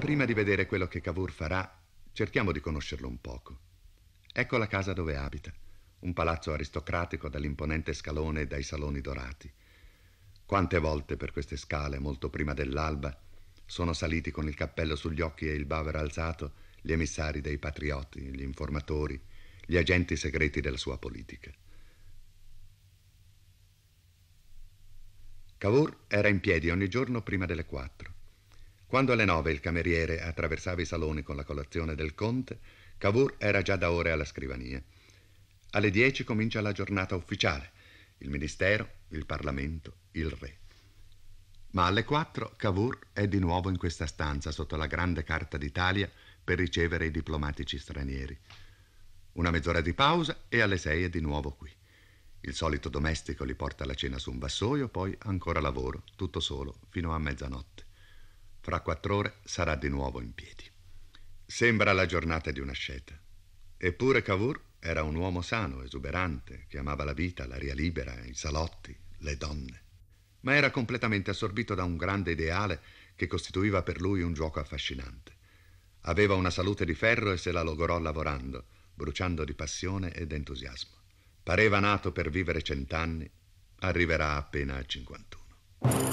Prima di vedere quello che Cavour farà, cerchiamo di conoscerlo un poco. Ecco la casa dove abita, un palazzo aristocratico dall'imponente scalone e dai saloni dorati. Quante volte per queste scale, molto prima dell'alba, sono saliti con il cappello sugli occhi e il bavero alzato gli emissari dei patrioti, gli informatori, gli agenti segreti della sua politica. Cavour era in piedi ogni giorno prima delle quattro. Quando alle nove il cameriere attraversava i saloni con la colazione del conte, Cavour era già da ore alla scrivania. Alle dieci comincia la giornata ufficiale, il ministero, il Parlamento, il re. Ma alle quattro Cavour è di nuovo in questa stanza sotto la grande carta d'Italia per ricevere i diplomatici stranieri. Una mezz'ora di pausa e alle sei è di nuovo qui. Il solito domestico li porta la cena su un vassoio, poi ancora lavoro, tutto solo, fino a mezzanotte. Fra quattro ore sarà di nuovo in piedi. Sembra la giornata di una scelta. Eppure Cavour era un uomo sano, esuberante, che amava la vita, l'aria libera, i salotti, le donne. Ma era completamente assorbito da un grande ideale che costituiva per lui un gioco affascinante. Aveva una salute di ferro e se la logorò lavorando, bruciando di passione ed entusiasmo. Pareva nato per vivere cent'anni, arriverà appena a 51.